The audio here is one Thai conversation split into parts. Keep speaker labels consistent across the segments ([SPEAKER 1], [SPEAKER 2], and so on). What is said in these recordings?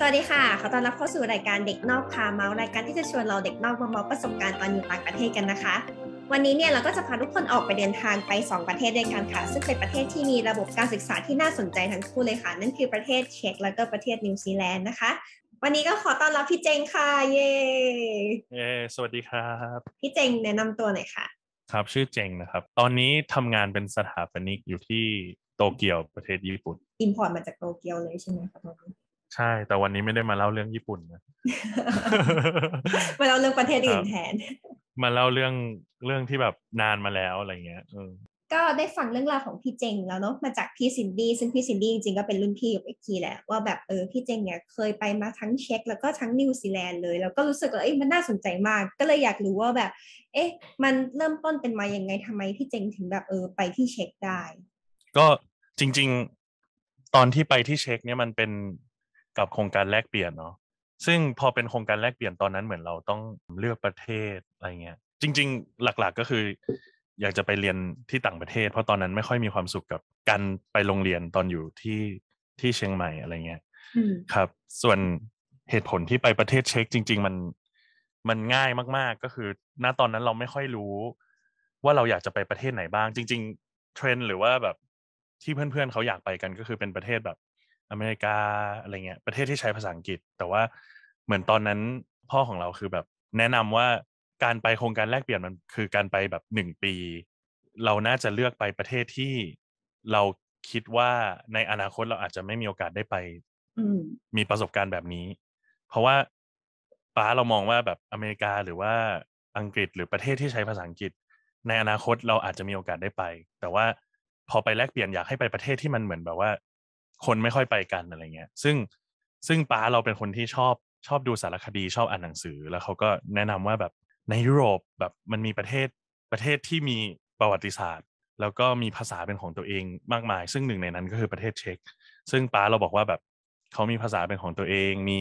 [SPEAKER 1] สวัสดีค่ะ ขอต้อนรับเข้าสู่รายการเด็กนอกพาเมาส์รายการที่จะชวนเราเด็กนอกมาเมาประสบการณ์ตอนอยู่ต่างประเทศกันนะคะ วันนี้เนี่ยเราก็จะพาทุกคนออกไปเดินทางไป 2 ประเทศด้วยกันค่ะซึ่งเป็นประเทศที่มีระบบการศึกษาที่น่าสนใจทั้งคู่เลยค่ะ นั่นคือประเทศเช็กและก็ประเทศนิวซีแลนด์นะคะ วันนี้ก็ขอต้อนรับพี่เจงค่ะเย่
[SPEAKER 2] เย่สวัสดีครับ
[SPEAKER 1] พี่เจงแนะนำตัวหน่อยค่ะ
[SPEAKER 2] ครับชื่อเจงนะครับ ตอนนี้ทำงานเป็นสถาปนิกอยู่ที่โตเกียวประเทศญี่ปุ่น
[SPEAKER 1] อินพอตมาจากโตเกียวเลยใช่ไหมครับ
[SPEAKER 2] ใช่แต่วันนี้ไม่ได้มาเล่าเรื่องญี่ปุ่นนะ
[SPEAKER 1] มาเล่าเรื่องประเทศอื่นแทน
[SPEAKER 2] มาเล่าเรื่องเรื่องที่แบบนานมาแล้วอะไรเงี้ย
[SPEAKER 1] ก็ได้ฟังเรื่องราวของพี่เจง แล้วเนาะมาจากพี่ซินดี้ซึ่งพี่ซินดี้จริงๆก็เป็นรุ่นพี่กับเอ็กคีแหละว่าแบบเออพี่เจงเนี่ยเคยไปมาทั้งเช็กแล้วก็ทั้งนิวซีแลนด์เลยแล้วก็รู้สึกว่าเอ้ยมันน่าสนใจมาก ก็เลยอยากรู้ว่าแบบ เอ๊ะ มันเริ่มต้นเป็นมาอย่างไงทำไมพี่เจงถึงแบบเออไปที่เช็กได้
[SPEAKER 2] ก็จริง ๆ ตอนที่ไปที่เช็กเนี่ยมันเป็นกับโครงการแลกเปลี่ยนเนาะซึ่งพอเป็น โครงการแลกเปลี่ยนตอนนั้นเหมือนเราต้องเลือกประเทศอะไรเงี้ยจริง ๆ หลักๆก็คือ อยากจะไปเรียนที่ต่างประเทศ เพราะตอนนั้นไม่ค่อยมีความสุขกับการไปโรงเรียนตอนอยู่ที่ที่เชียงใหม่อะไรเงี้ยครับ ส่วนเหตุผลที่ไปประเทศเช็กจริง ๆมันมันง่ายมาก ๆ ก็คือณตอนนั้นเราไม่ค่อยรู้ ว่าเราอยากจะไปประเทศไหนบ้าง จริง ๆ เทรนหรือว่าแบบที่เพื่อนๆ เขาอยากไปกันก็คือเป็นประเทศแบบอเมริกา อะไรเงี้ยประเทศที่ใช้ภาษาอังกฤษ แต่ว่าเหมือนตอนนั้นพ่อของเราคือแบบ แนะนำว่าการไปโครงการแลกเปลี่ยนมันคือการไปแบบหนึ่งปี เราน่าจะเลือกไปประเทศที่เราคิดว่าในอนาคตเราอาจจะไม่มีโอกาสได้ไปมีประสบการณ์แบบนี้ เพราะว่าป้าเรามองว่าแบบอเมริกาหรือว่าอังกฤษหรือประเทศที่ใช้ภาษาอังกฤษ ในอนาคตเราอาจจะมีโอกาสได้ไป แต่ว่าพอไปแลกเปลี่ยนอยากให้ไปประเทศที่มันเหมือนแบบว่าคนไม่ค่อยไปกันอะไรเงี้ย ซึ่งซึ่งป้าเราเป็นคนที่ชอบชอบดูสารคดีชอบอ่านหนังสือ แล้วเขาก็แนะนำว่าแบบในยุโรปแบบมันมีประเทศประเทศที่มีประวัติศาสตร์ แล้วก็มีภาษาเป็นของตัวเองมากมาย ซึ่งหนึ่งในนั้นก็คือประเทศเช็กซึ่งป้าเราบอกว่าแบบเขามีภาษาเป็นของตัวเองมี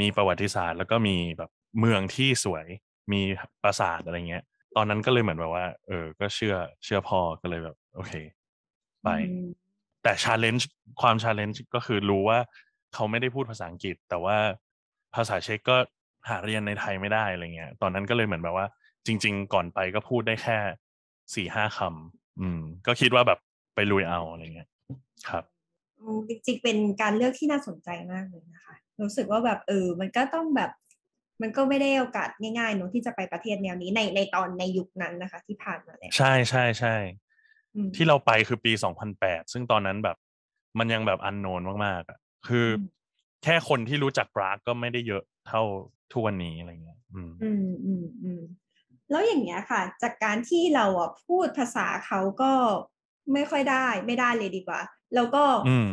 [SPEAKER 2] มีประวัติศาสตร์ แล้วก็มีแบบเมืองที่สวยมีปราสาทอะไรเงี้ยตอนนั้นก็เลยเหมือนแบบว่า เออ ก็เชื่อเชื่อพอก็เลยแบบ โอเค ไปแต่ชาเลนจ์ความชาเลนจ์ก็คือรู้ว่าเขาไม่ได้พูดภาษาอังกฤษ แต่ว่าภาษาเช็กก็หาเรียนในไทยไม่ได้อะไรเงี้ยตอนนั้นก็เลยเหมือนแบบว่า จริง ๆ ก่อนไปก็พูดได้แค่สี่ห้าคำอืม ก็คิดว่าแบบไปลุยเอาอะไรเงี้ยครับ
[SPEAKER 1] จริงๆ เป็นการเลือกที่น่าสนใจมากเลยนะคะ รู้สึกว่าแบบเออมันก็ต้องแบบ มันก็ไม่ได้โอกาสง่ายๆเนอะที่จะไปประเทศแนวนี้ในในตอนในยุคนั้นนะคะ ที่ผ่านมาเนี
[SPEAKER 2] ่ยใช่ใช่ใช่ที่เราไปคือปีสองพันแปดซึ่งตอนนั้นแบบมันยังแบบอันโนนมากๆอ่ะคือแค่คนที่รู้จักปรากก็ไม่ได้เยอะเท่าทุกวันนี้อะไรเงี้ย
[SPEAKER 1] อืมอืมอืมแล้วอย่างเงี้ยค่ะ จากการที่เราอ่ะพูดภาษาเขาก็ไม่ค่อยได้ ไม่ได้เลยดีกว่าแล้วก็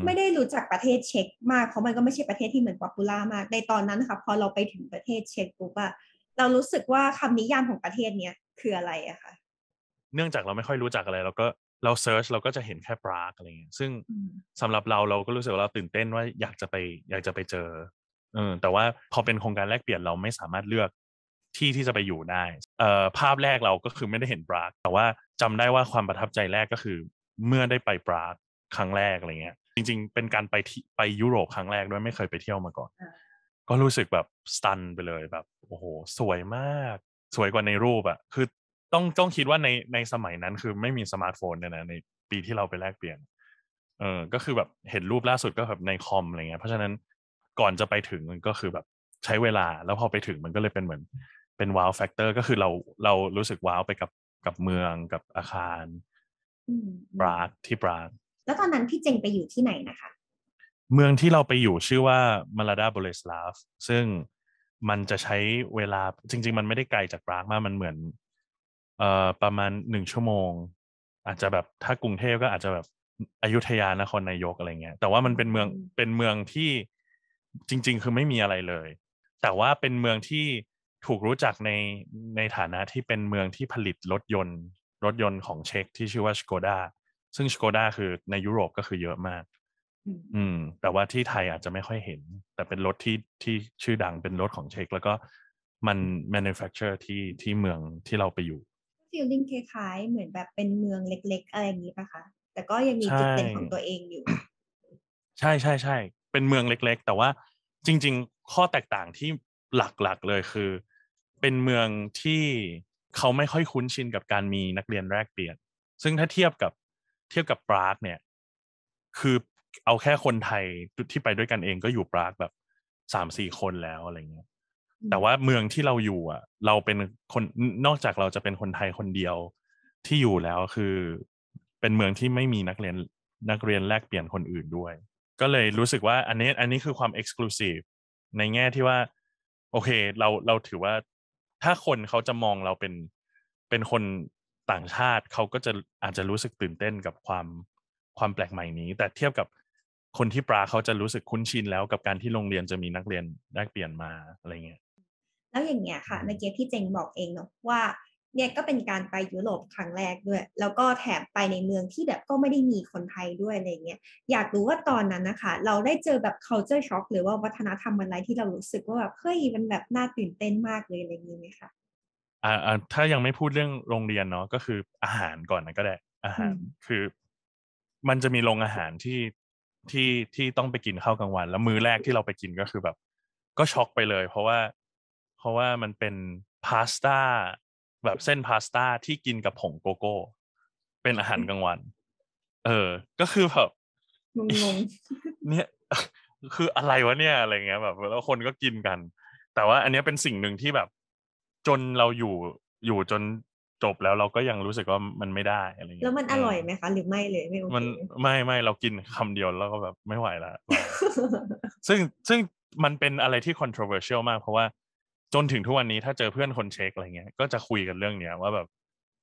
[SPEAKER 1] ไม่ได้รู้จักประเทศเช็กมากเพราะมันก็ไม่ใช่ประเทศที่เหมือนป๊อปปูล่ามากในตอนนั้นค่ะพอเราไปถึงประเทศเช็กปุ๊บอะเรารู้สึกว่าคำนิยามของประเทศเนี้ยคืออะไรอะคะ
[SPEAKER 2] เนื่องจากเราไม่ค่อยรู้จักอะไรเราก็เราเซิร์ชเราก็จะเห็นแค่ปรากอะไรเงี้ย ซึ่งสำหรับเราเราก็รู้สึกว่าเราตื่นเต้นว่าอยากจะไป อยากจะไปเจอ เออ แต่ว่าพอเป็นโครงการแลกเปลี่ยนเราไม่สามารถเลือกที่ที่จะไปอยู่ได้ เอ่อ ภาพแรกเราก็คือไม่ได้เห็นปราก แต่ว่าจำได้ว่าความประทับใจแรกก็คือ เมื่อได้ไปปรากครั้งแรกอะไรเงี้ย จริงๆ เป็นการไปที่ไปยุโรปครั้งแรกด้วยไม่เคยไปเที่ยวมาก่อน ก็รู้สึกแบบสตันไปเลยแบบโอ้โห สวยมาก สวยกว่าในรูปอะคือต้องต้องคิดว่าในในสมัยนั้นคือไม่มีสมาร์ทโฟนเนี่ยนะ ในปีที่เราไปแลกเปลี่ยนเออก็คือแบบเห็นรูปล่าสุดก็แบบในคอมอะไรเงี้ยเพราะฉะนั้นก่อนจะไปถึงมันก็คือแบบใช้เวลาแล้วพอไปถึงมันก็เลยเป็นเหมือน เป็นว้าวแฟกเตอร์ก็คือเราเรารู้สึกว้าวไปกับกับเมืองกับอาคาร ปราดที่ปราด
[SPEAKER 1] แล้วตอนนั้นพี่เจงไปอยู่ที่ไหนนะคะ
[SPEAKER 2] เมืองที่เราไปอยู่ชื่อว่ามาลาดาโบเลสลาฟซึ่งมันจะใช้เวลาจริง ๆ มันไม่ได้ไกลจากปรากมากมันเหมือนเอ่อประมาณหนึ่งชั่วโมง อาจจะแบบถ้ากรุงเทพก็อาจจะแบบอยุธยานครนายกอะไรเงี้ยแต่ว่ามันเป็นเมืองเป็นเมืองที่จริง ๆคือไม่มีอะไรเลย แต่ว่าเป็นเมืองที่ถูกรู้จักในในฐานะที่เป็นเมืองที่ผลิตรถยนต์รถยนต์ของเช็กที่ชื่อว่าสกอด้าซึ่งสกอด้าคือในยุโรปก็คือเยอะมากอืม แต่ว่าที่ไทยอาจจะไม่ค่อยเห็น แต่เป็นรถที่ที่ชื่อดังเป็นรถของเช็กแล้วก็มัน manufacture ที่ที่เมืองที่เราไปอยู่
[SPEAKER 1] ฟีลลิ่งคล้ายๆ เหมือนแบบเป็นเมืองเล็ก ๆ อะไรอย่างนี้ปะคะ แต่ก็ยังมี จุดเด่นของตัวเองอยู่
[SPEAKER 2] ใช่ใช่ใช่ เป็นเมืองเล็ก ๆ แต่ว่าจริง ๆ ข้อแตกต่างที่หลักๆเลยคือ เป็นเมืองที่เขาไม่ค่อยคุ้นชิน กับการมีนักเรียนแรกเปลี่ยน ซึ่งถ้าเทียบกับเทียบกับปรากเนี่ย คือเอาแค่คนไทย ที่ไปด้วยกันเองก็อยู่ปรากแบบสามสี่คนแล้วอะไรเงี้ยแต่ว่าเมืองที่เราอยู่อ่ะ เราเป็นคนนอกจากเราจะเป็นคนไทยคนเดียวที่อยู่แล้วคือเป็นเมืองที่ไม่มีนักเรียนนักเรียนแลกเปลี่ยนคนอื่นด้วย ก็เลยรู้สึกว่า อันนี้อันนี้คือความเอกซ์คลูซีฟในแง่ที่ว่า โอเคเราเราถือว่าถ้าคนเขาจะมองเราเป็นเป็นคนต่างชาติเขาก็จะอาจจะรู้สึกตื่นเต้นกับความความแปลกใหม่นี้ แต่เทียบกับคนที่ปลาเขาจะรู้สึกคุ้นชินแล้วกับการที่โรงเรียนจะมีนักเรียนแลกเปลี่ยนมาอะไรเงี้ย
[SPEAKER 1] แล้วอย่างเงี้ยค่ะเมื่อกี้พี่เจงบอกเองเนาะว่าเนี่ยก็เป็นการไปยุโรปครั้งแรกด้วย แล้วก็แถมไปในเมืองที่แบบก็ไม่ได้มีคนไทยด้วยอะไรเงี้ยอยากรู้ว่าตอนนั้นนะคะเราได้เจอแบบ culture shock หรือว่าวัฒนธรรมอะไรที่เรารู้สึกว่าแบบเฮ้ย มันแบบน่าตื่นเต้นมากเลยอะไรเงี้ยไหมคะ
[SPEAKER 2] อ่าถ้ายังไม่พูดเรื่องโรงเรียนเนาะก็คืออาหารก่อนนะก็ได้อาหารคือ มันจะมีโรงอาหารที่ที่ที่ต้องไปกินข้าวกลางวันแล้วมื้อแรกที่เราไปกินก็คือแบบ ก็ช็อกไปเลย เพราะว่าเพราะว่ามันเป็นพาสต้าแบบเส้นพาสต้าที่กินกับผงโกโก้ เป็นอาหารกลางวัน เออ ก็คือแบบงเนี่ยคืออะไรวะเนี่ยอะไรเงี้ยแบบแล้วคนก็กินกัน แต่ว่าอันนี้เป็นสิ่งหนึ่งที่แบบ จนเราอยู่อยู่จนจบแล้วเราก็ยังรู้สึกว่ามันไม่ได้อะไรเงี้ย
[SPEAKER 1] แล้วมันอร่อยไหมคะหรือไม่เลยไม่โอเคมัน
[SPEAKER 2] ไม่ไม่เรากินคำเดียวแล้วก็แบบไม่ไหวละ ซึ่งซึ่งมันเป็นอะไรที่ controversial มากเพราะว่าจนถึงทุกวันนี้ถ้าเจอเพื่อนคนเช็คอะไรเงี้ย ก็จะคุยกันเรื่องเนี้ย ว่าแบบ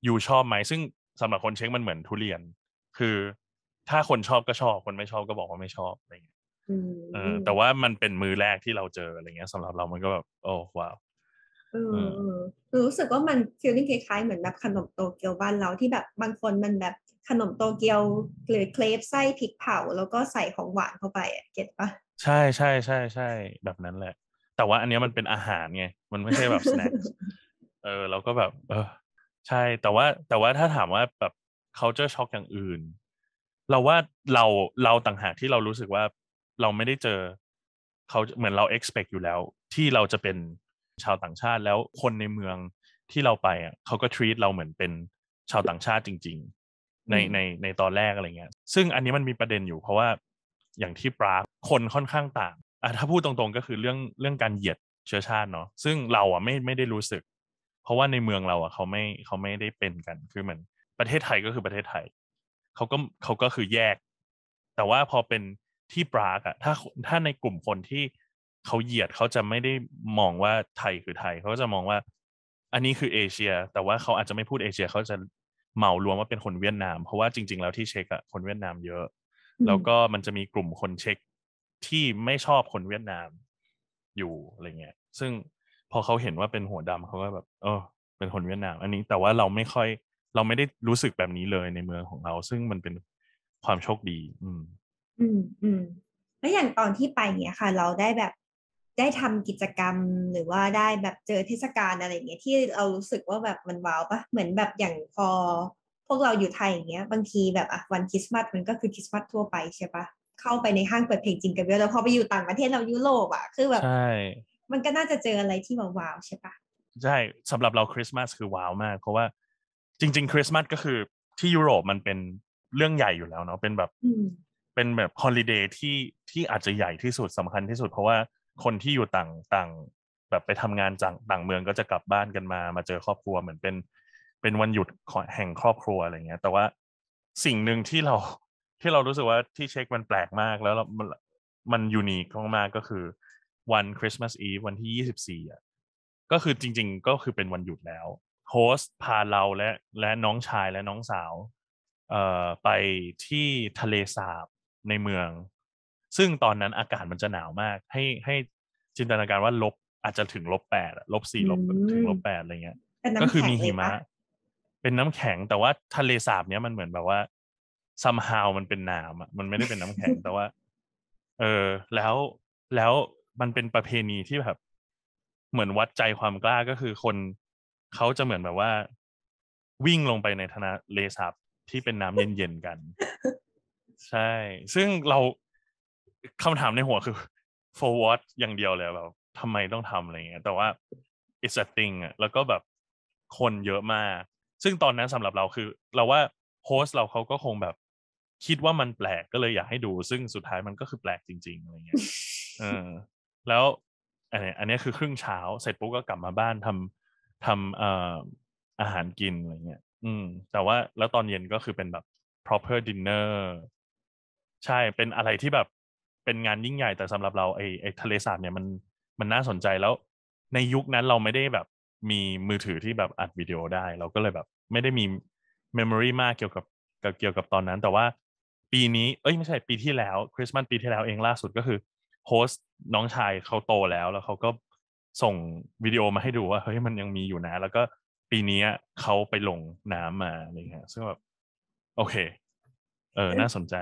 [SPEAKER 2] อยู่ชอบไหมซึ่งสำหรับคนเช็คมันเหมือนทุเรียน คือถ้าคนชอบก็ชอบคนไม่ชอบก็บอกว่าไม่ชอบอะไรเงี้ยแต่ว่ามันเป็นมือแรกที่เราเจออะไรเงี้ย สำหรับเรามันก็แบบโอ้ว้าว
[SPEAKER 1] รู้สึกว่ามันฟีลลิ่งคล้ายๆ เหมือนแบบขนมโตเกียวบ้านเราที่แบบบางคนมันแบบขนมโตเกียวหรือเคลปไส้พริกเผาแล้วก็ใส่ของหวานเข้าไปเก็ตปะ
[SPEAKER 2] ใช่ใช่ใช่ใช่แบบนั้นแหละแต่ว่าอันนี้มันเป็นอาหารไงมันไม่ใช่แบบสแน็ค เออ เราก็แบบ เออ ใช่แต่ว่าแต่ว่าถ้าถามว่าแบบ culture shock อย่างอื่น เราว่าเราเราต่างหากที่เรารู้สึกว่าเราไม่ได้เจอเขาเหมือนเรา expect อยู่แล้ว ที่เราจะเป็นชาวต่างชาติแล้วคนในเมืองที่เราไปอ่ะเขาก็ treat เราเหมือนเป็นชาวต่างชาติจริง
[SPEAKER 1] ๆ ในใ
[SPEAKER 2] นในตอนแรกอะไรเงี้ย ซึ่งอันนี้มันมีประเด็นอยู่เพราะว่าอย่างที่ปราคนค่อนข้างต่างอะถ้าพูดตรง ๆ ก็คือเรื่องเรื่องการเหยียดเชื้อชาติเนาะซึ่งเราอ่ะไม่ไม่ได้รู้สึก เพราะว่าในเมืองเราอ่ะ เขาไม่เขาไม่ได้เป็นกันคือเหมือนประเทศไทยก็คือประเทศไทยเขาก็เขาก็คือแยก แต่ว่าพอเป็นที่ปรากอะถ้าถ้าในกลุ่มคนที่เขาเหยียดเขาจะไม่ได้มองว่าไทยคือไทยเขาจะมองว่า อันนี้คือเอเชีย แต่ว่าเขาอาจจะไม่พูดเอเชียเขาจะเหมารวมว่าเป็นคนเวียดนาม เพราะว่าจริงๆแล้วที่เช็กอะคนเวียดนามเยอะแล้วก็มันจะมีกลุ่มคนเช็กที่ไม่ชอบคนเวียดนามอยู่อะไรเงี้ยซึ่งพอเขาเห็นว่าเป็นหัวดำเขาก็แบบเออเป็นคนเวียดนาม อันนี้แต่ว่าเราไม่ค่อยเราไม่ได้รู้สึกแบบนี้เลยในเมืองของเรา ซึ่งมันเป็นความโชคดี อืม
[SPEAKER 1] อืมอืมแล้วอย่างตอนที่ไปเนี้ยค่ะ เราได้แบบได้ทำกิจกรรมหรือว่าได้แบบเจอเทศกาลอะไรเงี้ยที่เรารู้สึกว่าแบบมันว้าวปะเหมือนแบบอย่างพอพวกเราอยู่ไทยอย่างเงี้ยบางทีแบบอ่ะวันคริสต์มาสมันก็คือคริสต์มาสทั่วไปใช่ปะเข้าไปในห้างเปิดเพลงจริงกันเยอะแล้วพอไปอยู่ต่างประเทศเรายุโรปอ่ะคือแบบมันก็น่าจะเจออะไรที่ว้าวใช่ปะ
[SPEAKER 2] ใช่สำหรับเราคริสต์มาสคือว้าวมากเพราะว่าจริงๆคริสต์มาสก็คือที่ยุโรปมันเป็นเรื่องใหญ่อยู่แล้วเนาะเป็นแบบเป็นแบบฮอลิเดย์ที่ที่อาจจะใหญ่ที่สุดสำคัญที่สุด เพราะว่าคนที่อยู่ต่างต่าง แบบไปทำงานจากต่างเมืองก็จะกลับบ้านกันมา มาเจอครอบครัวเหมือนเป็นเป็นวันหยุดแห่งครอบครัวอะไรเงี้ย แต่ว่าสิ่งหนึ่งที่เราที่เรารู้สึกว่าที่เช็คมันแปลกมากแล้ว มันยูนิคมากก็คือวันคริสต์มาสอีฟวันที่ยี่สิบสี่อ่ะ ก็คือจริงๆก็คือเป็นวันหยุดแล้ว โฮสพาเราและและน้องชายและน้องสาว เอ่อไปที่ทะเลสาบในเมือง ซึ่งตอนนั้นอากาศมันจะหนาวมาก ให้ให้จินตนาการว่าลบอาจจะถึงลบแปดลบสี่ลบถึงลบแปดอะไรเงี้ยก็คือมีหิมะ เป็นน้ำแข็งแต่ว่าทะเลสาบ เนี้ยมันเหมือนแบบว่า somehow มันเป็นน้ำอ่ะมันไม่ได้เป็นน้ำแข็ง แต่ว่า เออ แล้วแล้วมันเป็นประเพณีที่แบบ เหมือนวัดใจความกล้าก็คือคน เขาจะเหมือนแบบว่า วิ่งลงไปในธนาเลสับที่เป็นน้ำเย็นๆกัน ใช่ ซึ่งเราคำถามในหัวคือ for what อย่างเดียวเลยแบบทำไมต้องทำอะไรเงี้ยแต่ว่า it's a thing อ่ะแล้วก็แบบคนเยอะมาก ซึ่งตอนนั้นสำหรับเราคือ เราว่าโฮสเราเขาก็คงแบบคิดว่ามันแปลกก็เลยอยากให้ดูซึ่งสุดท้ายมันก็คือแปลกจริงๆอะไรเงี้ยเออแล้วอันนี้อันนี้คือครึ่งเช้า เสร็จปุ๊บก็กลับมาบ้านทำทำเอ่ออาหารกินอะไรเงี้ยอืม แต่ว่า แล้วตอนเย็นก็คือเป็นแบบ proper dinner ใช่เป็นอะไรที่แบบเป็นงานยิ่งใหญ่ แต่สำหรับเราไอ้ไอ้ทะเลสาบเนี่ยมันมันน่าสนใจแล้ว ในยุคนั้นเราไม่ได้แบบมีมือถือที่แบบอัดวิดีโอได้ เราก็เลยแบบ ไม่ได้มีเมมโมรีมากเกี่ยวกับเกี่ยวกับตอนนั้น แต่ว่าปีนี้ เอ้ยไม่ใช่ ปีที่แล้ว คริสต์มาสปีที่แล้วเองล่าสุดก็คือโฮสต์น้องชายเขาโตแล้วแล้วเขาก็ส่งวิดีโอมาให้ดูว่า เฮ้ย มันยังมีอยู่นะ แล้วก็ปีนี้เขาไปลงน้ำมาอะไรเงี้ยซึ่งแบบ โอเค เออ น่าสนใจ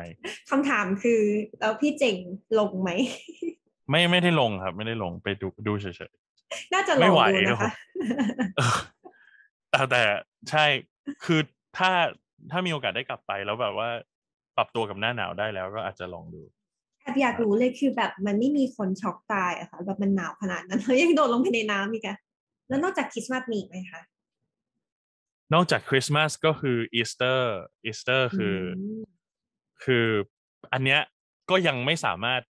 [SPEAKER 1] คำถามคือแล้วพี่เจ๋งลงไหม
[SPEAKER 2] ไม่ไม่ได้ลงครับ ไม่ได้ลงไปดูดูเฉย
[SPEAKER 1] ๆ น่าจะลงไม่ไหวนะคะ
[SPEAKER 2] แต่แต่ใช่คือถ้าถ้ามีโอกาสได้กลับไปแล้วแบบว่าปรับตัวกับหน้าหนาวได้แล้วก็อาจจะลองดู
[SPEAKER 1] แอบอยากรู้เลยคือแบบมันไม่มีคนช็อกตายอะค่ะแบบมันหนาวขนาดนั้น แล้วยังโดดลงไปในน้ำอีกอะแล้วนอกจากคริสต์มาสมีไหมคะ
[SPEAKER 2] นอกจากคริสต์มาสก็คืออีสเตอร์อีสเตอร์ คือ คืออันเนี้ยก็ยังไม่สามารถ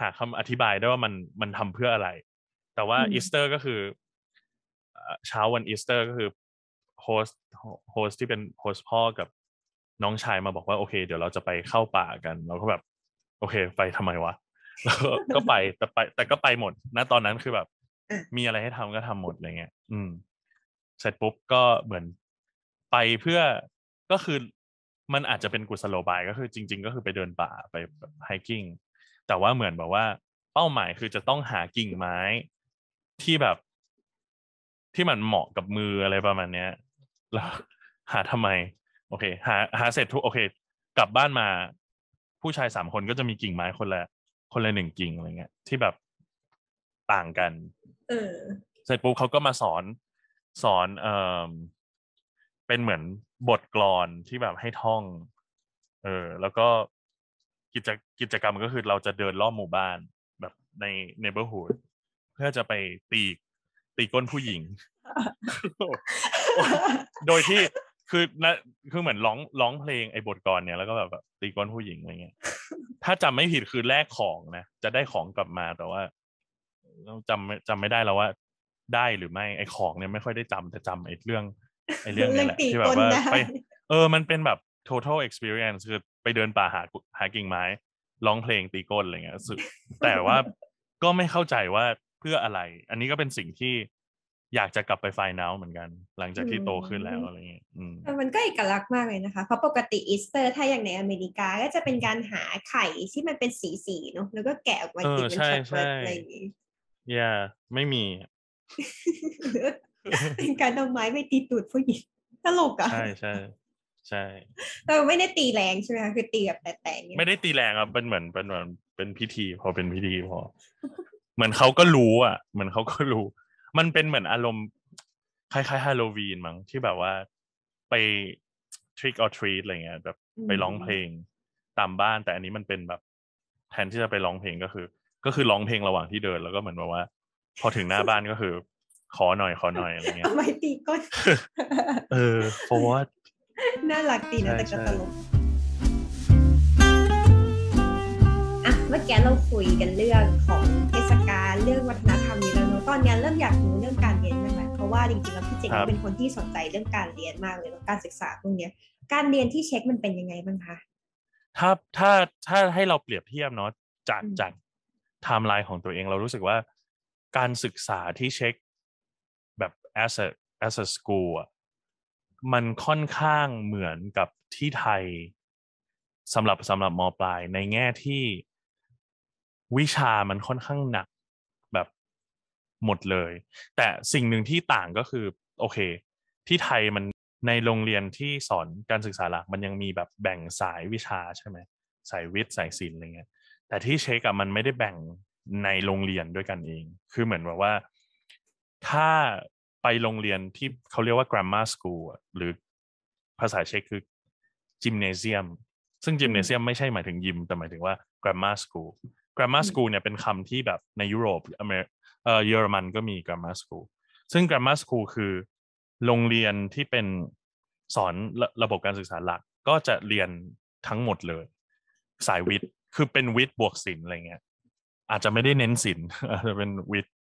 [SPEAKER 2] หาคำอธิบายได้ว่ามันมันทำเพื่ออะไร แต่ว่าอีสเตอร์ก็คือเช้าวันอีสเตอร์ก็คือโฮสโฮสที่เป็นโฮสพ่อกับน้องชายมาบอกว่าโอเค เดี๋ยวเราจะไปเข้าป่ากันเราก็แบบ โอเคไปทำไมวะ แล้วก็ไปแต่ไป แต่ก็ไปหมดนะตอนนั้นคือแบบ มีอะไรให้ทำก็ทำหมดอะไรเงี้ยอืมเสร็จปุ๊บก็เหมือนไปเพื่อก็คือมันอาจจะเป็นกุศโลบายก็คือ จริง ๆ ก็คือไปเดินป่าไปไฮกิ้ง แต่ว่าเหมือนแบบว่า เป้าหมายคือจะต้องหากิ่งไม้ที่แบบที่มันเหมาะกับมืออะไรประมาณเนี้ย แล้ว หาทำไมโอเคหาหาเสร็จทุกโอเค กลับบ้านมา ผู้ชายสามคนก็จะมีกิ่งไม้คนละ คนละหนึ่งกิ่งอะไรเงี้ยที่แบบต่างกัน เออเสร็จปุ๊บเขาก็มาสอน สอนเอ่อเป็นเหมือนบทกลอนที่แบบให้ท่อง เออ แล้วก็กิจกิจกรรมก็คือเราจะเดินรอบหมู่บ้านแบบในเนเบอร์ฮูดเพื่อจะไปตี ตีก้นผู้หญิง โดยที่คือนะคือเหมือนร้องร้องเพลงไอ้บทกรเนี่ยแล้วก็แบบตีกรนผู้หญิงอะไรเงี้ยถ้าจำไม่ผิดคือแลกของนะ จะได้ของกลับมาแต่ว่าเราจำจำไม่ได้แล้วว่าได้หรือไม่ไอ้ของเนี่ยไม่ค่อยได้จำแต่จำไอ้เรื่องไอ้เรื่องนี่แหละที่แบบว่าไปเออ มันเป็นแบบ total experience คือไปเดินป่าหาหากิ่งไม้ร้องเพลงตีก้นอะไรเงี้ยสุดแต่ว่าก็ไม่เข้าใจว่าเพื่ออะไร อันนี้ก็เป็นสิ่งที่อยากจะกลับไปไฟนอวเหมือนกัน หลังจากที่โตขึ้นแล้วอะไ
[SPEAKER 1] รเงี้ยมันก็เอกลักษณ์มากเลยนะคะเพราะปกติอีสเตอร์ ถ้าอย่างในอเมริกาก็จะเป็นการหาไข่ที่มันเป็นสีสีเนาะแล้วก็แกะออกมากินเป็นช็อกโกแลตอะไรอย่างงี้
[SPEAKER 2] อย่ไม่มี
[SPEAKER 1] เป็นการเอาไม้ไปตีตูดผู้หญิงตลกอ่ะใช่
[SPEAKER 2] ใช่ใช่
[SPEAKER 1] เราไม่ได้ตีแรงใช่ไหมคะ คือตีแบบแต
[SPEAKER 2] ะๆไม่ได้ตีแรงครับเป็นเหมือนเป็นเหมือนเป็นพิธีพอเป็นพิธีพอเหมือนเขาก็รู้ อ่ะเหมือนเขาก็รู้มันเป็นเหมือนอารมณ์คล้าย ๆฮาโลวีนมั้งที่แบบว่า ไปทริกออทรี e อะไรเงี้ยแบบไปร้องเพลงตามบ้าน แต่อันนี้มันเป็นแบบ แทนที่จะไปร้องเพลงก็คือ ก็คือร้องเพลงระหว่างที่เดิน แล้วก็เหมือนแบบว่า พอถึงหน้าบ้านก็คือ ขอหน่อยขอหน่อยอะไรเงี้ยเอาไ
[SPEAKER 1] ม้ตีก้นเออเพราะว่าน่ารักตีนะแต่ก็ตลกอ่ะเมื่อกี้เราคุยกันเรื่องของเทศกาลเรื่องวัฒนธรรมตอนนี้เริ่มอยากรู้เรื่องการเรียนใช่ไหมเพราะว่าจริงๆแล้วพี่เจ๋งเป็นคนที่สนใจเรื่องการเรียนมากเลยการศึกษาพวกนี้การเรียนที่เช็คมันเป็นยังไงบ้างคะ
[SPEAKER 2] ถ้าถ้าถ้าให้เราเปรียบเทียบเนาะจากจากไทม์ไลน์ของตัวเองเรารู้สึกว่าการศึกษาที่เช็คแบบ as a as a school อ่ะมันค่อนข้างเหมือนกับที่ไทยสำหรับสำหรับมปลาย ในแง่ที่วิชามันค่อนข้างหนักหมดเลย แต่สิ่งหนึ่งที่ต่างก็คือ โอเค ที่ไทยมันในโรงเรียนที่สอนการศึกษาหลัก มันยังมีแบบแบ่งสายวิชาใช่ไหม สายวิทย์ สายศิลป์อะไรเงี้ย แต่ที่เช็คอะมันไม่ได้แบ่งในโรงเรียนด้วยกันเอง คือเหมือนแบบว่า ถ้าไปโรงเรียนที่เขาเรียกว่า grammar school หรือภาษาเช็คคือจิมเนเซียมซึ่งจิมเนเซียมไม่ใช่หมายถึงยิมแต่หมายถึงว่า grammar school grammar school เนี่ยเป็นคำที่แบบในยุโรปอเมริเออเยอรมันก็มี grammar school ซึ่ง grammar school คือโรงเรียนที่เป็นสอนระระบบการศึกษาหลัก ก็จะเรียนทั้งหมดเลย สายวิทย์คือเป็นวิทย์บวกศิลป์อะไรเงี้ย อาจจะไม่ได้เน้นศิลป์อาจจะเป็นวิทย์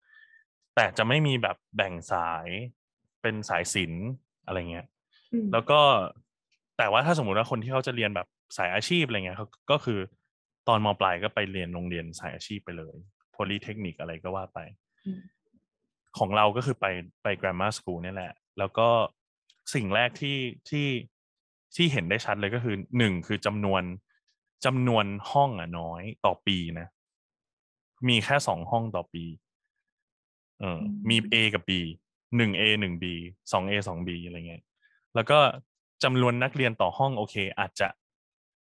[SPEAKER 2] แต่จะไม่มีแบบแบ่งสายเป็นสายศิลป์อะไรเงี้ยแล้วก็แต่ว่าถ้าสมมติว่าคนที่เขาจะเรียนแบบสายอาชีพอะไรเงี้ยเขาก็คือตอนมปลายก็ไปเรียนโรงเรียนสายอาชีพไปเลยโพลีเทคนิคอะไรก็ว่าไปของเราก็คือไปไป grammar school นี่แหละ แล้วก็สิ่งแรกที่ที่ที่เห็นได้ชัดเลยก็คือ หนึ่งคือจำนวนจำนวนห้องอ่ะน้อยต่อปีนะ มีแค่สองห้องต่อปีเออมี A กับ B หนึ่ง A หนึ่ง B สอง A สอง B อะไรเงี้ยแล้วก็จำนวนนักเรียนต่อห้องโอเค อาจจะ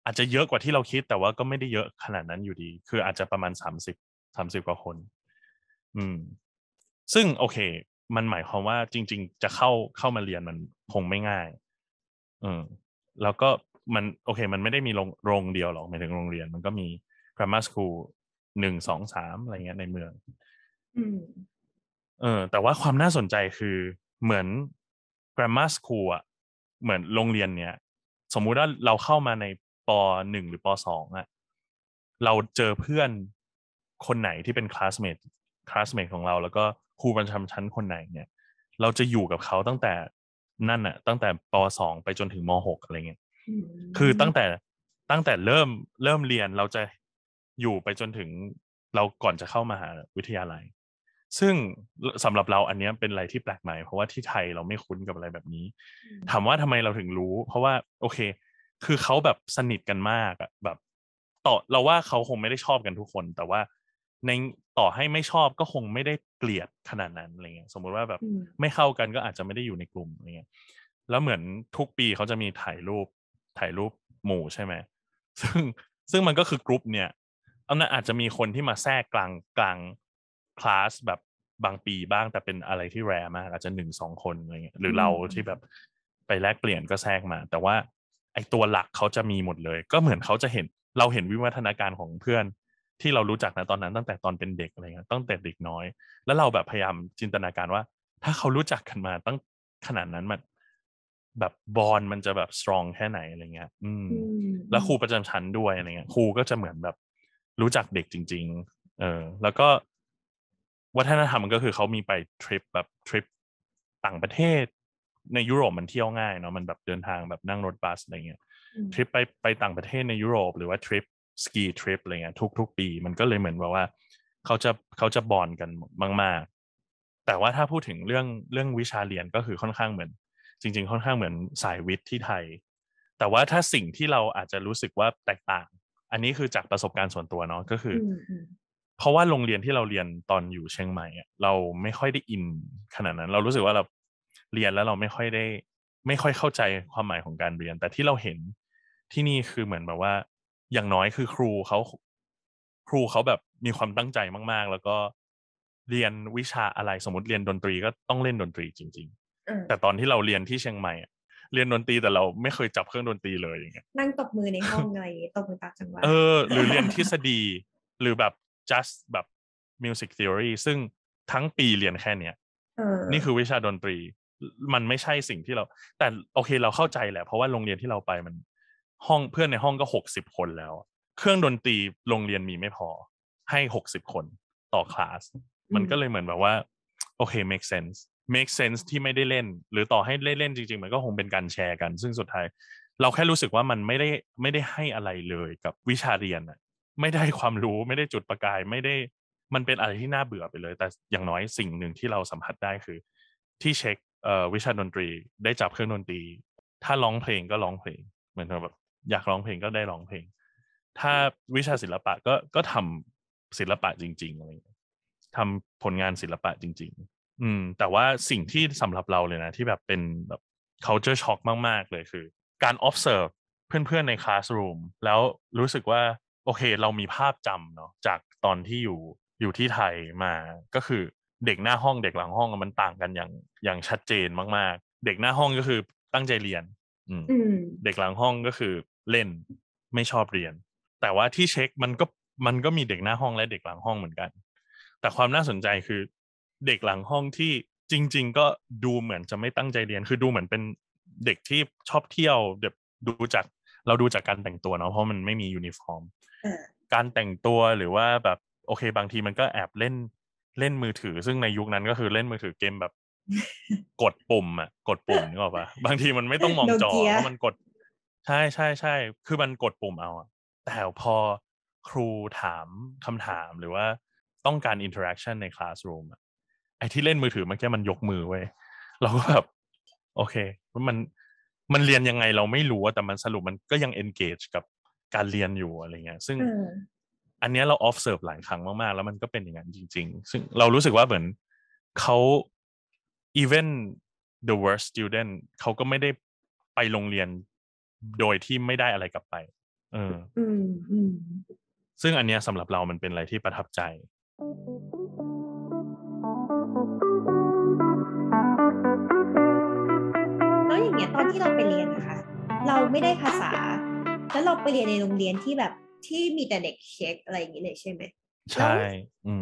[SPEAKER 2] อาจจะเยอะกว่าที่เราคิด แต่ว่าก็ไม่ได้เยอะขนาดนั้นอยู่ดี คืออาจจะประมาณสามสิบสามสิบกว่าคนอืมซึ่งโอเค มันหมายความว่าจริง ๆ จะเข้าเข้ามาเรียนมันคงไม่ง่ายเออแล้วก็มัน โอเค มันไม่ได้มีโรงโรงเดียวหรอกหมายถึงโรงเรียน มันก็มี grammar school หนึ่งสองสามอะไรเงี้ย ในเมืองเออแต่ว่าความน่าสนใจคือเหมือน grammar school อ่ะ เหมือนโรงเรียนเนี้ย สมมุติว่าเราเข้ามาในปหนึ่งหรือปสองอะเราเจอเพื่อนคนไหนที่เป็นคลาสเมทคลาสเมทของเราแล้วก็ครูประจำชั้นคนไหนเนี่ย เราจะอยู่กับเขาตั้งแต่นั่นอะตั้งแต่ปสองไปจนถึงมหกอะไรเงี้ย คือตั้งแต่ตั้งแต่เริ่มเริ่มเรียนเราจะอยู่ไปจนถึง เราก่อนจะเข้ามาหาวิทยาลัย ซึ่งสำหรับเราอันนี้เป็นอะไรที่แปลกใหม่เพราะว่าที่ไทยเราไม่คุ้นกับอะไรแบบนี้ ถามว่าทำไมเราถึงรู้ เพราะว่า โอเค คือเขาแบบสนิทกันมากอะแบบ ต่อเราว่าเขาคงไม่ได้ชอบกันทุกคน แต่ว่าในต่อให้ไม่ชอบก็คงไม่ได้เกลียดขนาดนั้นอะไรเงี้ยสมมุติว่าแบบไม่เข้ากันก็อาจจะไม่ได้อยู่ในกลุ่มอะไรเงี้ยแล้วเหมือนทุกปีเขาจะมีถ่ายรูป ถ่ายรูปหมู่ใช่ไหมซึ่งซึ่งมันก็คือกรุ๊ปเนี่ยเอานะอาจจะมีคนที่มาแทรกกลางกลางคลาสแบบบางปีบ้างแต่เป็นอะไรที่แรมากอาจจะหนึ่งสองคนอะไรเงี้ยหรือเราที่แบบไปแลกเปลี่ยนก็แทรกมา แต่ว่าไอตัวหลักเขาจะมีหมดเลย ก็เหมือนเขาจะเห็นเราเห็นวิวัฒนาการของเพื่อนที่เรารู้จักนะตอนนั้นตั้งแต่ตอนเป็นเด็กอะไรเงี้ยตั้งแต่เด็กน้อย แล้วเราแบบพยายามจินตนาการว่า ถ้าเขารู้จักกันมาตั้งขนาดนั้นมันแบบบอลมันจะแบบสตรองแค่ไหนอะไรเงี้ยอืม แล้วครูประจำชั้นด้วยอะไรเงี้ยครูก็จะเหมือนแบบรู้จักเด็กจริง ๆ เออ แล้วก็วัฒนธรรมมันก็คือเขามีไปทริปแบบทริปต่างประเทศในยุโรปมันเที่ยวง่ายเนาะมันแบบเดินทางแบบนั่งรถบัสอะไรเงี้ยทริปไปไปต่างประเทศในยุโรปหรือว่าทริปสกีทริปอะไรเงี้ยทุกๆปี มันก็เลยเหมือนแบบว่าเขาจะเขาจะบอนกันมากๆ แต่ว่าถ้าพูดถึงเรื่องเรื่องวิชาเรียนก็คือค่อนข้างเหมือน จริง ๆ ค่อนข้างเหมือนสายวิทย์ที่ไทย แต่ว่าถ้าสิ่งที่เราอาจจะรู้สึกว่าแตกต่าง อันนี้คือจากประสบการณ์ส่วนตัวเนาะก็คือ เพราะว่าโรงเรียนที่เราเรียนตอนอยู่เชียงใหม่เราไม่ค่อยได้อินขนาดนั้นเรารู้สึกว่าเราเรียนแล้วเราไม่ค่อยได้ ไม่ค่อยเข้าใจความหมายของการเรียน แต่ที่เราเห็นที่นี่คือเหมือนแบบว่าอย่างน้อยคือครูเขาครูเขาแบบมีความตั้งใจมาก ๆ แล้วก็เรียนวิชาอะไรสมมติเรียนดนตรีก็ต้องเล่นดนตรีจริงๆแต่ตอนที่เราเรียนที่เชียงใหม่เรียนดนตรีแต่เราไม่เคยจับเครื่องดนตรีเลยอย่างเงี้
[SPEAKER 1] ยนั่งตบมือในห้องเลยตบมือตาจังหวะเออ หรือเรียนท
[SPEAKER 2] ฤษฎีหรือแบบ just แบบ music theory ซึ่งทั้งปีเรียนแค่เนี้ยนี่คือวิชาดนตรี มันไม่ใช่สิ่งที่เรา แต่โอเคเราเข้าใจแหละ เพราะว่าโรงเรียนที่เราไปมันห้องเพื่อนในห้องก็หกสิบคนแล้ว เครื่องดนตรีโรงเรียนมีไม่พอ ให้หกสิบคนต่อคลาส มันก็เลยเหมือนแบบว่าโอเค make sense make sense ที่ไม่ได้เล่น หรือต่อให้เล่นเล่นจริงๆ มันก็คงเป็นการแชร์กัน ซึ่งสุดท้ายเราแค่รู้สึกว่ามันไม่ได้ไม่ได้ให้อะไรเลยกับวิชาเรียนอะไม่ได้ความรู้ไม่ได้จุดประกายไม่ได้มันเป็นอะไรที่น่าเบื่อไปเลย แต่อย่างน้อยสิ่งหนึ่งที่เราสัมผัสได้คือ ที่เช็ควิชาดนตรีได้จับเครื่องดนตรี ถ้าร้องเพลงก็ร้องเพลงเหมือนแบบอยากร้องเพลงก็ได้ร้องเพลง ถ้าวิชาศิลปะก็ก็ทำศิลปะจริงๆอะไรอย่างเงี้ยทำผลงานศิลปะจริง ๆ อืม แต่ว่าสิ่งที่สำหรับเราเลยนะ ที่แบบเป็นแบบ culture shock มากๆเลยคือ การ observe เพื่อนๆใน classroom แล้วรู้สึกว่าโอเค เรามีภาพจำเนาะจากตอนที่อยู่อยู่ที่ไทยมา ก็คือเด็กหน้าห้องเด็กหลังห้อง มันต่างกันอย่างอย่างชัดเจนมาก ๆ เด็กหน้าห้องก็คือตั้งใจเรียน อืมเด็กหลังห้องก็คือเล่นไม่ชอบเรียน แต่ว่าที่เช็คมันก็มันก็มีเด็กหน้าห้องและเด็กหลังห้องเหมือนกัน แต่ความน่าสนใจคือ เด็กหลังห้องที่จริง ๆ ก็ดูเหมือนจะไม่ตั้งใจเรียน คือดูเหมือนเป็นเด็กที่ชอบเที่ยวเด็บดูจากเราดูจากการแต่งตัวเนาะเพราะมันไม่มียูนิฟอร์มการแต่งตัวหรือว่าแบบโอเค บางทีมันก็แอบเล่นเล่นมือถือ ซึ่งในยุคนั้นก็คือเล่นมือถือเกมแบบกดปุ่มอะกดปุ่มนึกออกปะบางทีมันไม่ต้องมองจอมันกดใช่ใช่ใช่ คือมันกดปุ่มเอาอะแต่พอครูถามคำถามหรือว่าต้องการอินเทอร์แอคชั่นในคลาสรูมไอ้ที่เล่นมือถือมันแค่มันยกมือเว้ย เราก็แบบ โอเค มันมันเรียนยังไงเราไม่รู้แต่มันสรุปมันก็ยังเอนเกจกับการเรียนอยู่ อะไรเงี้ย ซึ่ง อันนี้เราออฟเซิร์ฟหลายครั้งมาก ๆ แล้วมันก็เป็นอย่างนั้นจริง ๆ ซึ่งเรารู้สึกว่าเหมือนเขา even the worst student เขาก็ไม่ได้ไปโรงเรียนโดยที่ไม่ได้อะไรกลับไป เออซึ่งอันเนี้ยสำหรับเรามันเป็นอะไรที่ประทับใจ
[SPEAKER 1] แล้วอย่างเงี้ยตอนที่เราไปเรียนนะคะ เราไม่ได้ภาษา แล้วเราไปเรียนในโรงเรียนที่แบบที่มีแต่เด็กเช็คอะไรอย่างเงี้เลยใช่ไหม ใช่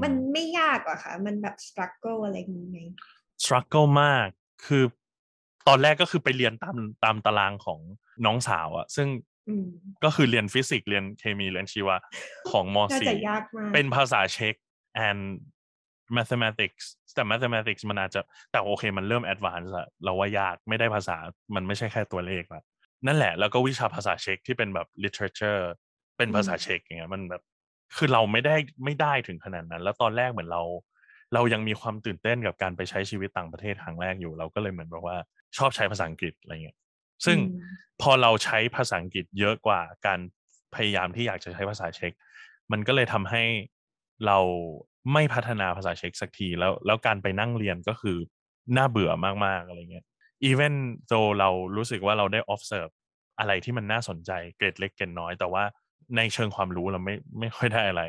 [SPEAKER 1] มันไม่ยากหรอคะ มันแบบสครัลเกิลอะไรงี้ไหม
[SPEAKER 2] สครัลเกิลมาก คือตอนแรกก็คือไปเรียนตามตามตารางของน้องสาวอะซึ่งก็คือเรียนฟิสิกส์เรียนเคมีเรียนชีวะ ของมสี่เป็นภาษาเช็ก and mathematics แต่ mathematics มันอาจจะแต่โอเคมันเริ่มแอดวานซ์ละเราว่ายากไม่ได้ภาษามันไม่ใช่แค่ตัวเลขละนั่นแหละ แล้วก็วิชาภาษาเช็กที่เป็นแบบ literature เป็นภาษาเช็กอย่างเงี้ยมันแบบคือเราไม่ได้ไม่ได้ถึงขนาดนั้น แล้วตอนแรกเหมือนเรา เรายังมีความตื่นเต้นกับการไปใช้ชีวิตต่างประเทศครั้งแรกอยู่เราก็เลยเหมือนแบบว่าชอบใช้ภาษาอังกฤษอะไรเงี้ย ซึ่งพอเราใช้ภาษาอังกฤษเยอะกว่าการพยายามที่อยากจะใช้ภาษาเช็ก มันก็เลยทำให้เราไม่พัฒนาภาษาเช็กสักทีแล้วแล้วการไปนั่งเรียนก็คือน่าเบื่อมากๆอะไรเงี้ยอีเวนต์โจเรารู้สึกว่าเราได้อฟเซิร์ฟอะไรที่มันน่าสนใจเกรดเล็กเกรดน้อยแต่ว่าในเชิงความรู้เราไม่ไม่ค่อยได้อะไร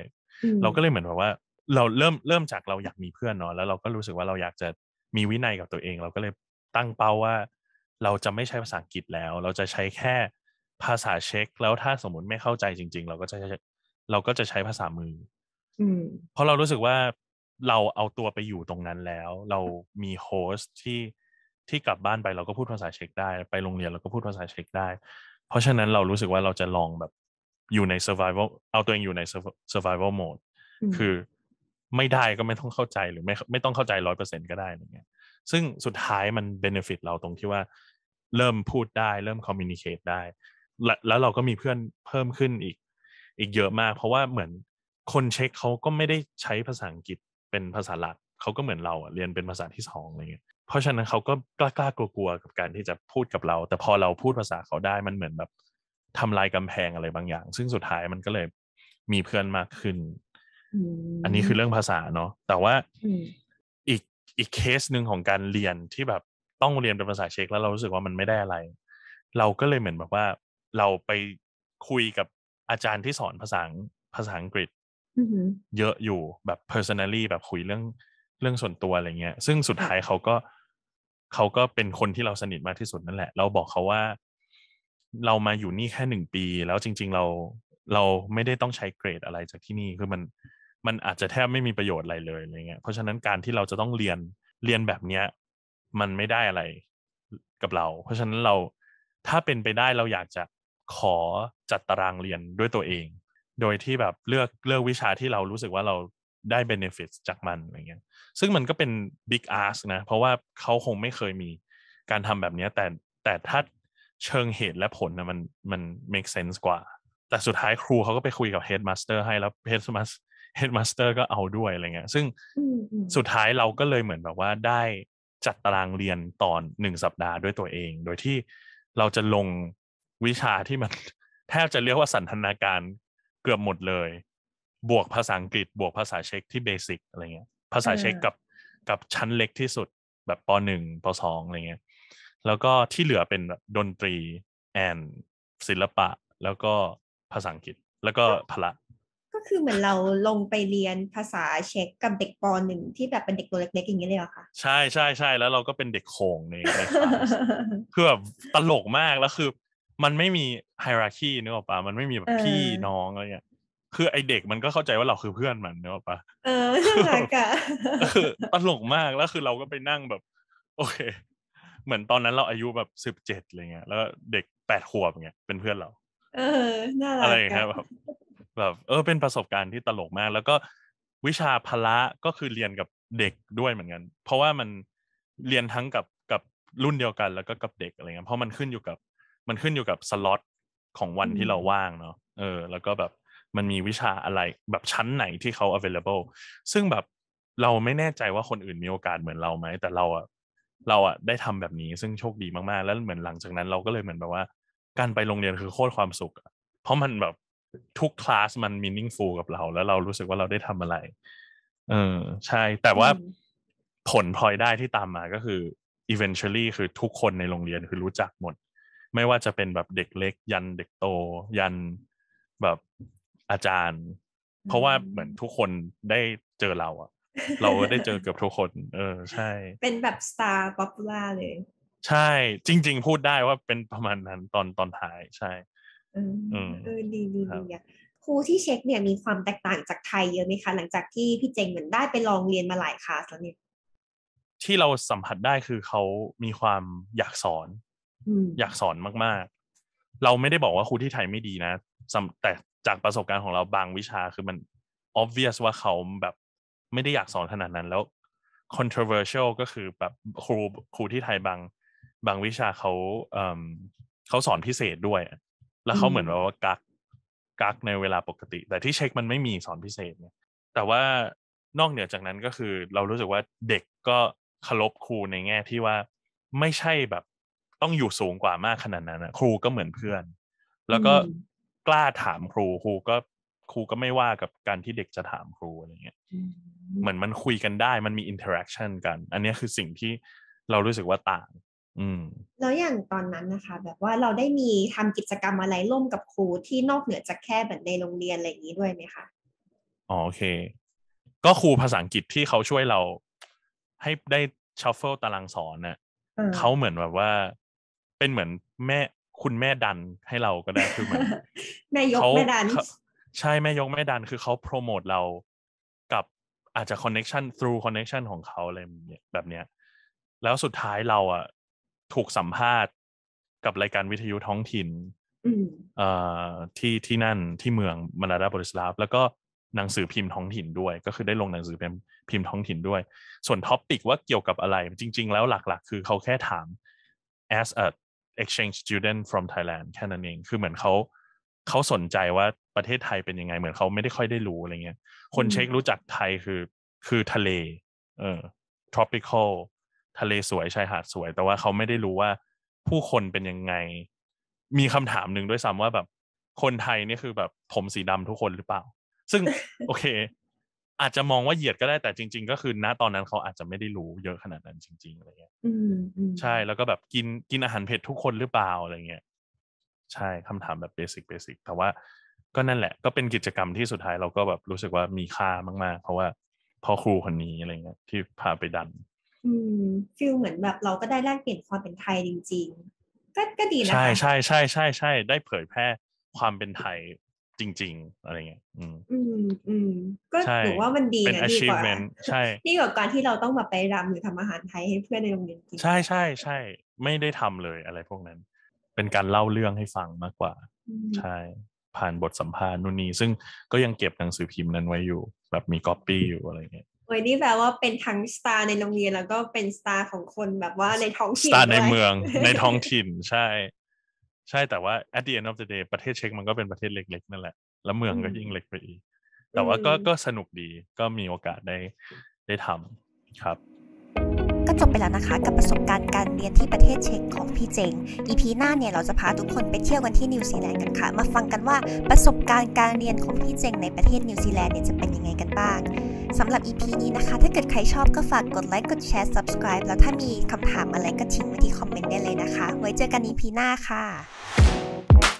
[SPEAKER 2] เราก็เลยเหมือนแบบว่า เราเริ่มเริ่มจากเราอยากมีเพื่อนเนาะแล้วเราก็รู้สึกว่าเราอยากจะมีวินัยกับตัวเองเราก็เลยตั้งเป้าว่าเราจะไม่ใช้ภาษาอังกฤษแล้ว เราจะใช้แค่ภาษาเช็คแล้วถ้าสมมติไม่เข้าใจจริง ๆ เราก็จะเราก็จะใช้ภาษามือเพราะเรารู้สึกว่าเราเอาตัวไปอยู่ตรงนั้นแล้ว เรามีโฮสที่ที่กลับบ้านไปเราก็พูดภาษาเช็กได้ไปโรงเรียนเราก็พูดภาษาเช็กได้ เพราะฉะนั้นเรารู้สึกว่าเราจะลองแบบอยู่ใน survival เอาตัวเองอยู่ใน survival mode คือไม่ได้ก็ไม่ต้องเข้าใจหรือไม่ไม่ต้องเข้าใจร้อยเปอร์เซ็นก็ได้อะไรเงี้ยซึ่งสุดท้ายมันเบนฟิตเราตรงที่ว่าเริ่มพูดได้ เริ่มคอมมิวนิเคตได้แล้วเราก็มีเพื่อนเพิ่มขึ้นอีก อีกเยอะมาก เพราะว่าเหมือนคนเช็คเขาก็ไม่ได้ใช้ภาษาอังกฤษเป็นภาษาหลักเขาก็เหมือนเราเรียนเป็นภาษาที่สองอะไรเงี้ยเพราะฉะนั้นเขาก็กล้ากล้ากลัวกับการที่จะพูดกับเรา แต่พอเราพูดภาษาเขาได้มันเหมือนแบบ ทำลายกำแพงอะไรบางอย่าง ซึ่งสุดท้ายมันก็เลยมีเพื่อนมากขึ้น อันนี้คือเรื่องภาษาเนาะแต่ว่าอีกเคสหนึ่งของการเรียนที่แบบต้องเรียนเป็นภาษาเช็กแล้วเรารู้สึกว่ามันไม่ได้อะไร เราก็เลยเหมือนแบบว่าเราไปคุยกับอาจารย์ที่สอนภาษาภาษาอังกฤษเยอะอยู่แบบ personally แบบคุยเรื่องเรื่องส่วนตัวอะไรเงี้ย ซึ่งสุดท้ายเขาก็เขาก็เป็นคนที่เราสนิทมากที่สุดนั่นแหละ เราบอกเขาว่า เรามาอยู่นี่แค่หนึ่งปีแล้วจริง ๆเราเราไม่ได้ต้องใช้เกรดอะไรจากที่นี่คือมันมันอาจจะแทบไม่มีประโยชน์อะไรเลยอะไรเงี้ย เพราะฉะนั้นการที่เราจะต้องเรียนเรียนแบบเนี้ยมันไม่ได้อะไรกับเรา เพราะฉะนั้นเราถ้าเป็นไปได้เราอยากจะขอจัดตารางเรียนด้วยตัวเอง โดยที่แบบเลือกเลือกวิชาที่เรารู้สึกว่าเราได้ benefit จากมันอะไรเงี้ยซึ่งมันก็เป็น big ask นะเพราะว่าเขาคงไม่เคยมีการทำแบบนี้แต่แต่ถ้าเชิงเหตุและผลนะมันมัน make sense กว่า แต่สุดท้ายครูเขาก็ไปคุยกับ headmaster ให้แล้ว headmaster ฮดมาสเตอร์ก็เอาด้วยอะไรเงี้ย ซึ่งสุดท้ายเราก็เลยเหมือนแบบว่าได้จัดตารางเรียนตอนหนึ่งสัปดาห์ด้วยตัวเอง โดยที่เราจะลงวิชาที่มันแทบจะเรียกว่าสันทนาการเกือบหมดเลย บวกภาษาอังกฤษบวกภาษาเช็กที่เบสิกอะไรเงี้ย ภาษาเช็กกับกับชั้นเล็กที่สุดแบบปหนึ่งปสองอะไรเงี้ย แล้วก็ที่เหลือเป็นดนตรีแอนศิลปะแล้วก็ภาษาอังกฤษแล้วก็พละ
[SPEAKER 1] คือเหมือนเราลงไปเรียนภาษาเช็กกับเด็กปหนึ่งที่แบบเป็นเด็กตัวเล็กๆอย่างนี้เลยเหรอคะ
[SPEAKER 2] ใช่ใช่ใช่แล้วเราก็เป็นเด็กโขงเนี่ยคือแบบตลกมากแล้วคือมันไม่มีไฮราคีนึกออกปะมันไม่มีแบบพี่น้องอะไรเงี้ยคือไอเด็กมันก็เข้าใจว่าเราคือเพื่อนมันเนอะปะ
[SPEAKER 1] เออช่ารกะ
[SPEAKER 2] ตลกมาก แล้วคือเราก็ไปนั่งแบบ โอเค เหมือนตอนนั้นเราอายุแบบสิบเจ็ดอะไรเงี้ย แล้วเด็กแปดขวบเงี้ยเป็นเพื่อนเรา
[SPEAKER 1] เออน่ารักอะไรเงี้ยบ
[SPEAKER 2] แบบเออเป็นประสบการณ์ที่ตลกมาก แล้วก็วิชาพละก็คือเรียนกับเด็กด้วยเหมือนกันเพราะว่ามันเรียนทั้งกับกับรุ่นเดียวกันแล้วก็กับเด็กอะไรเงี้ยเพราะมันขึ้นอยู่กับมันขึ้นอยู่กับสล็อตของวันที่เราว่างเนาะเออ แล้วก็แบบมันมีวิชาอะไรแบบชั้นไหนที่เขา available ซึ่งแบบเราไม่แน่ใจว่าคนอื่นมีโอกาสเหมือนเราไหมแต่เราอะเราอะได้ทำแบบนี้ ซึ่งโชคดีมากๆ แล้วเหมือนหลังจากนั้นเราก็เลยเหมือนแบบว่า การไปโรงเรียนคือโคตรความสุข เพราะมันแบบทุกคลาสมันมีนิ่งฟูกับเรา แล้วเรารู้สึกว่าเราได้ทำอะไร เออ ใช่ แต่ว่าผลพลอยได้ที่ตามมาก็คือ eventually คือทุกคนในโรงเรียนคือรู้จักหมด ไม่ว่าจะเป็นแบบเด็กเล็ก ยันเด็กโต ยันแบบอาจารย์ เพราะว่าเหมือนทุกคนได้เจอเราอะเราได้เจอเกือบทุกคน เออ ใช่
[SPEAKER 1] เป็นแบบสตาร์ป๊อปปูล่าเลย
[SPEAKER 2] ใช่ จริงๆพูดได้ว่าเป็นประมาณนั้นตอนตอนท้ายใช่
[SPEAKER 1] เออเออดีดีดีอ่ะครูที่เช็ค เนี่ยมีความแตกต่างจากไทยเยอะไหมคะ หลังจากที่พี่เจงเหมือนได้ไปลองเรียนมาหลายคลาสแล้วเนี่ย
[SPEAKER 2] ที่เราสัมผัสได้คือเขามีความอยากสอนอยากสอนมากๆ เราไม่ได้บอกว่าครูที่ไทยไม่ดีนะ แต่จากประสบการณ์ของเราบางวิชาคือมัน obvious ว่าเขาแบบไม่ได้อยากสอนขนาดนั้น แล้ว controversial ก็คือแบบครูครูที่ไทยบางบางวิชาเขาเขาสอนพิเศษด้วยแล้วเขาเหมือนแบบว่ากักกักในเวลาปกติ แต่ที่เช็คมันไม่มีสอนพิเศษเนี่ยแต่ว่านอกเหนือจากนั้นก็คือเรารู้สึกว่าเด็กก็เคารพครูในแง่ที่ว่าไม่ใช่แบบต้องอยู่สูงกว่ามากขนาดนั้นนะครูก็เหมือนเพื่อน แล้วก็กล้าถามครูครูก็ครูก็ไม่ว่ากับการที่เด็กจะถามครูอะไรเงี้ย เหมือนมันคุยกันได้มันมีอินเทอร์แอคชั่นกัน อันนี้คือสิ่งที่เรารู้สึกว่าต่าง
[SPEAKER 1] แล้วอย่างตอนนั้นนะคะ แบบว่าเราได้มีทำกิจกรรมอะไรร่วมกับครูที่นอกเหนือจากแค่ แบบในโรงเรียนอะไรอย่างนี้ด้วยไหมคะ
[SPEAKER 2] อ๋อโอเค ก็ครูภาษาอังกฤษที่เขาช่วยเราให้ได้ชัฟเฟิลตารางสอนน่ะเขาเหมือนแบบว่าเป็นเหมือนแม่คุณแม่ดันให้เราก็ได้ คือมัน
[SPEAKER 1] แม่ยกแม่ดัน
[SPEAKER 2] ใช่ แม่ยกแม่ดันคือเขาโปรโมทเรากับอาจจะคอนเน็ชัน through คอนเน็ชันของเขาอะไรแบบเนี้ยแล้วสุดท้ายเรา อ่ะถูกสัมภาษณ์กับรายการวิทยุท้องถิ่นที่ที่นั่นที่เมืองมาลาดาบริสลาฟ แล้วก็หนังสือพิมพ์ท้องถิ่นด้วย ก็คือได้ลงหนังสือพิมพ์พิมพ์ท้องถิ่นด้วย ส่วนท็อปปิกว่าเกี่ยวกับอะไร จริง ๆ แล้วหลักๆ คือเขาแค่ถาม as a exchange student from Thailand แค่นั้นเอง คือเหมือนเขาเขาสนใจว่าประเทศไทยเป็นยังไงเหมือนเขาไม่ได้ค่อยได้รู้อะไรเงี้ยคนเช็ครู้จักไทยคือคือทะเลเออ tropical ทะเลสวยชายหาดสวย แต่ว่าเขาไม่ได้รู้ว่าผู้คนเป็นยังไง มีคำถามหนึ่งด้วยซ้ำว่าแบบคนไทยนี่คือแบบผมสีดำทุกคนหรือเปล่า ซึ่งโอเค อาจจะมองว่าเหยียดก็ได้แต่จริง ๆ ก็คือณตอนนั้นเขาอาจจะไม่ได้รู้เยอะขนาดนั้นจริงๆอะไรเงี้ยใช่แล้วก็แบบกินกินอาหารเผ็ดทุกคนหรือเปล่าอะไรเงี้ยใช่คำถามแบบเบสิกเบสิกแต่ว่าก็นั่นแหละ ก็เป็นกิจกรรมที่สุดท้ายเราก็แบบรู้สึกว่ามีค่ามากๆเพราะว่าพ่อครูคนนี้อะไรเงี้ยที่พาไปดัน
[SPEAKER 1] อืมฟิลเหมือนแบบเราก็ได้แลกเปลี่ยนความเป็นไทยจริง ๆ ก็ก็ดีนะใช่
[SPEAKER 2] ใช่ใช่ใช่ใช่ได้เผยแพร่ความเป็นไทยจริงๆ อะไรเงี้ยอืม
[SPEAKER 1] อืมอืมก็ถือว่ามันดีนะดีกว่าใช่ดีกว่าการที่เราต้องมาไปรำหรือทำอาหารไทยให้เพื่อนในโรงเรียนก
[SPEAKER 2] ินใช่ใช่ใช่ไม่ได้ทำเลยอะไรพวกนั้น เป็นการเล่าเรื่องให้ฟังมากกว่าใช่ผ่านบทสัมภาษณ์นู่นนี่ซึ่งก็ยังเก็บหนังสือพิมพ์นั้นไว้อยู่แบบมีก๊อปปี้อยู่อะไรเงี้ย
[SPEAKER 1] โอ้ยนี่แปลว่าเป็นทั้งสตาร์ในโรงเรียนแล้วก็เป็นสตาร์ของคนแบบว่าในท้องถิ่นสตาร์ในเมืองในท้อง
[SPEAKER 2] ถิ่นใช่ ใช่แต่ว่า at the end of the day ประเทศเช็กมันก็เป็นประเทศเล็กๆนั่นแหละ แล้วเมืองก็ยิ่งเล็กไปอีก แต่ว่าก็ก็สนุกดีก็มีโอกาสได้ได้ทำครับ
[SPEAKER 1] ก็จบไปแล้วนะคะกับประสบการณ์การเรียนที่ประเทศเช็กของพี่เจง อีพีหน้าเนี่ยเราจะพาทุกคนไปเที่ยวกันที่นิวซีแลนด์กันค่ะ มาฟังกันว่าประสบการณ์การเรียนของพี่เจง ในประเทศนิวซีแลนด์เนี่ยจะเป็นยังไงกันบ้าง สำหรับ EP นี้นะคะถ้าเกิดใครชอบก็ฝากกดไลค์กดแชร์ subscribe แล้วถ้ามีคำถามอะไรก็ทิ้งไว้ที่คอมเมนต์ได้เลยนะคะ ไว้เจอกันอีพีหน้าค่ะ